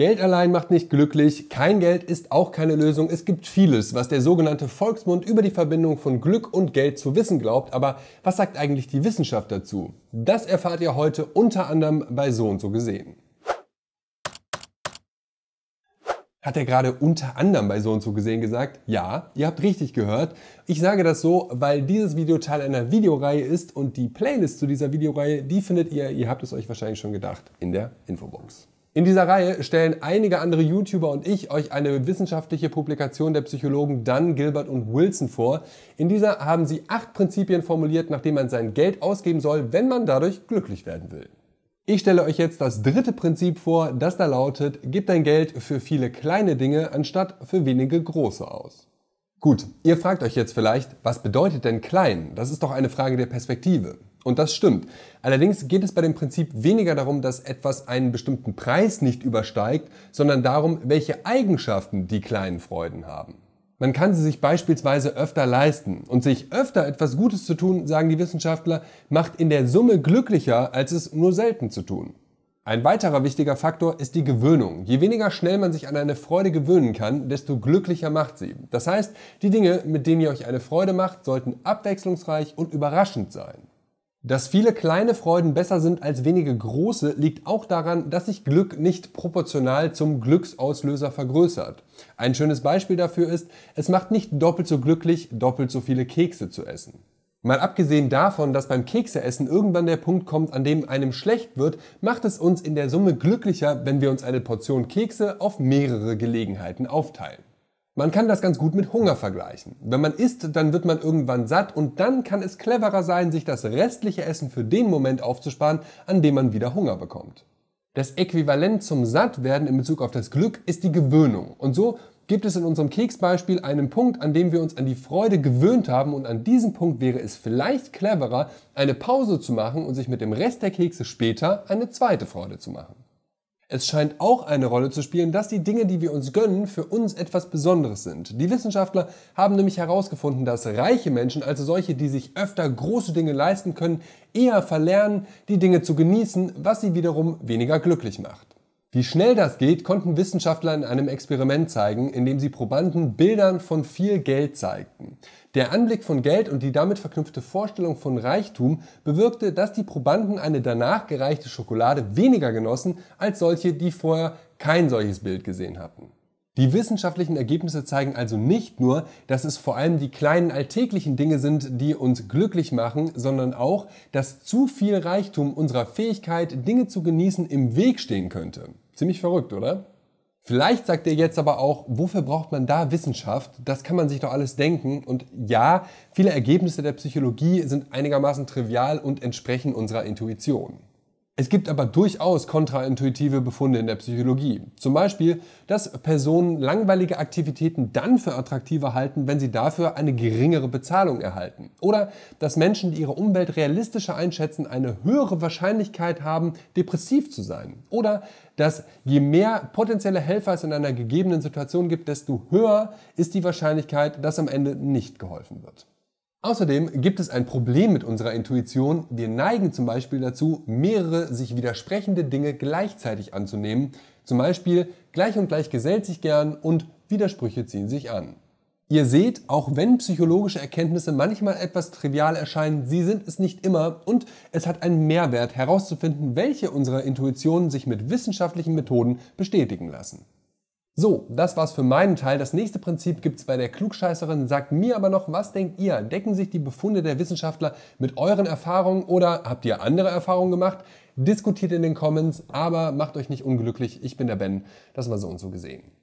Geld allein macht nicht glücklich, kein Geld ist auch keine Lösung. Es gibt vieles, was der sogenannte Volksmund über die Verbindung von Glück und Geld zu wissen glaubt, aber was sagt eigentlich die Wissenschaft dazu? Das erfahrt ihr heute unter anderem bei So und So gesehen. Hat er gerade unter anderem bei So und So gesehen gesagt? Ja, ihr habt richtig gehört. Ich sage das so, weil dieses Video Teil einer Videoreihe ist und die Playlist zu dieser Videoreihe, die findet ihr, ihr habt es euch wahrscheinlich schon gedacht, in der Infobox. In dieser Reihe stellen einige andere YouTuber und ich euch eine wissenschaftliche Publikation der Psychologen Dunn, Gilbert und Wilson vor. In dieser haben sie acht Prinzipien formuliert, nachdem man sein Geld ausgeben soll, wenn man dadurch glücklich werden will. Ich stelle euch jetzt das dritte Prinzip vor, das da lautet, gib dein Geld für viele kleine Dinge anstatt für wenige große aus. Gut, ihr fragt euch jetzt vielleicht, was bedeutet denn klein? Das ist doch eine Frage der Perspektive. Und das stimmt. Allerdings geht es bei dem Prinzip weniger darum, dass etwas einen bestimmten Preis nicht übersteigt, sondern darum, welche Eigenschaften die kleinen Freuden haben. Man kann sie sich beispielsweise öfter leisten. Und sich öfter etwas Gutes zu tun, sagen die Wissenschaftler, macht in der Summe glücklicher, als es nur selten zu tun. Ein weiterer wichtiger Faktor ist die Gewöhnung. Je weniger schnell man sich an eine Freude gewöhnen kann, desto glücklicher macht sie. Das heißt, die Dinge, mit denen ihr euch eine Freude macht, sollten abwechslungsreich und überraschend sein. Dass viele kleine Freuden besser sind als wenige große, liegt auch daran, dass sich Glück nicht proportional zum Glücksauslöser vergrößert. Ein schönes Beispiel dafür ist, es macht nicht doppelt so glücklich, doppelt so viele Kekse zu essen. Mal abgesehen davon, dass beim Kekseessen irgendwann der Punkt kommt, an dem einem schlecht wird, macht es uns in der Summe glücklicher, wenn wir uns eine Portion Kekse auf mehrere Gelegenheiten aufteilen. Man kann das ganz gut mit Hunger vergleichen. Wenn man isst, dann wird man irgendwann satt und dann kann es cleverer sein, sich das restliche Essen für den Moment aufzusparen, an dem man wieder Hunger bekommt. Das Äquivalent zum Sattwerden in Bezug auf das Glück ist die Gewöhnung. Und so gibt es in unserem Keksbeispiel einen Punkt, an dem wir uns an die Freude gewöhnt haben und an diesem Punkt wäre es vielleicht cleverer, eine Pause zu machen und sich mit dem Rest der Kekse später eine zweite Freude zu machen. Es scheint auch eine Rolle zu spielen, dass die Dinge, die wir uns gönnen, für uns etwas Besonderes sind. Die Wissenschaftler haben nämlich herausgefunden, dass reiche Menschen, also solche, die sich öfter große Dinge leisten können, eher verlernen, die Dinge zu genießen, was sie wiederum weniger glücklich macht. Wie schnell das geht, konnten Wissenschaftler in einem Experiment zeigen, in dem sie Probanden Bildern von viel Geld zeigten. Der Anblick von Geld und die damit verknüpfte Vorstellung von Reichtum bewirkte, dass die Probanden eine danach gereichte Schokolade weniger genossen als solche, die vorher kein solches Bild gesehen hatten. Die wissenschaftlichen Ergebnisse zeigen also nicht nur, dass es vor allem die kleinen alltäglichen Dinge sind, die uns glücklich machen, sondern auch, dass zu viel Reichtum unserer Fähigkeit, Dinge zu genießen, im Weg stehen könnte. Ziemlich verrückt, oder? Vielleicht sagt ihr jetzt aber auch, wofür braucht man da Wissenschaft? Das kann man sich doch alles denken. Und ja, viele Ergebnisse der Psychologie sind einigermaßen trivial und entsprechen unserer Intuition. Es gibt aber durchaus kontraintuitive Befunde in der Psychologie. Zum Beispiel, dass Personen langweilige Aktivitäten dann für attraktiver halten, wenn sie dafür eine geringere Bezahlung erhalten. Oder dass Menschen, die ihre Umwelt realistischer einschätzen, eine höhere Wahrscheinlichkeit haben, depressiv zu sein. Oder dass je mehr potenzielle Helfer es in einer gegebenen Situation gibt, desto höher ist die Wahrscheinlichkeit, dass am Ende nicht geholfen wird. Außerdem gibt es ein Problem mit unserer Intuition. Wir neigen zum Beispiel dazu, mehrere sich widersprechende Dinge gleichzeitig anzunehmen. Zum Beispiel gleich und gleich gesellt sich gern und Widersprüche ziehen sich an. Ihr seht, auch wenn psychologische Erkenntnisse manchmal etwas trivial erscheinen, sie sind es nicht immer und es hat einen Mehrwert herauszufinden, welche unserer Intuitionen sich mit wissenschaftlichen Methoden bestätigen lassen. So, das war's für meinen Teil. Das nächste Prinzip gibt's bei der Klugscheißerin. Sagt mir aber noch, was denkt ihr? Decken sich die Befunde der Wissenschaftler mit euren Erfahrungen oder habt ihr andere Erfahrungen gemacht? Diskutiert in den Comments, aber macht euch nicht unglücklich. Ich bin der Ben. Das war so und so gesehen.